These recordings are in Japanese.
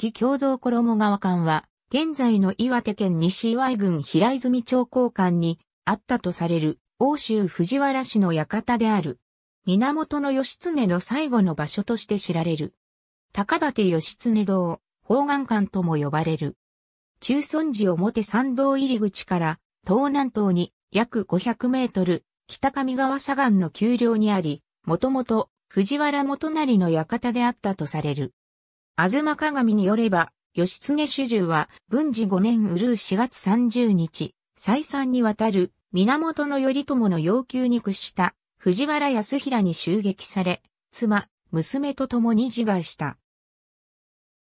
紀共同衣川館は、現在の岩手県西岩井郡平泉町交館にあったとされる、欧州藤原氏の館である。源義経の最後の場所として知られる。高立義経堂、方眼館とも呼ばれる。中村寺表参道入り口から東南東に約500メートル、北上川左岸の丘陵にあり、もともと藤原元成の館であったとされる。東鏡によれば、義経主従は、文治5年うるう4月30日、再三にわたる、源頼朝の要求に屈した、藤原康平に襲撃され、妻、娘と共に自害した。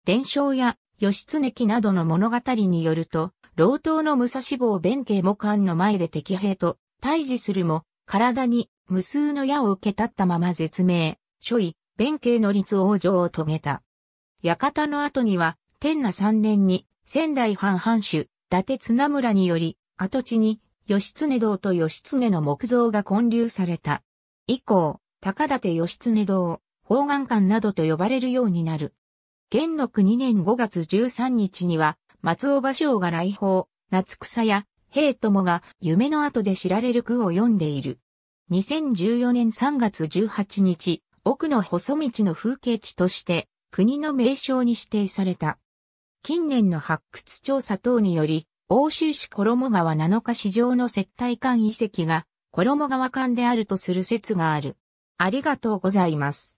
伝承や、義経記などの物語によると、老頭の武蔵坊弁慶も官の前で敵兵と対峙するも、体に無数の矢を受け立ったまま絶命、諸位、弁慶の立往生を遂げた。館の後には、天那三年に仙台藩藩主、伊達綱村により、跡地に、義経堂と義経の木像が建立された。以降、高立義経堂、方眼館などと呼ばれるようになる。元禄2年5月13日には、松尾芭蕉が来訪、夏草や、平友が夢の後で知られる句を読んでいる。2014年3月18日、奥の細道の風景地として、国の名称に指定された。近年の発掘調査等により、欧州市衣川7日市場の接待館遺跡が衣川館であるとする説がある。ありがとうございます。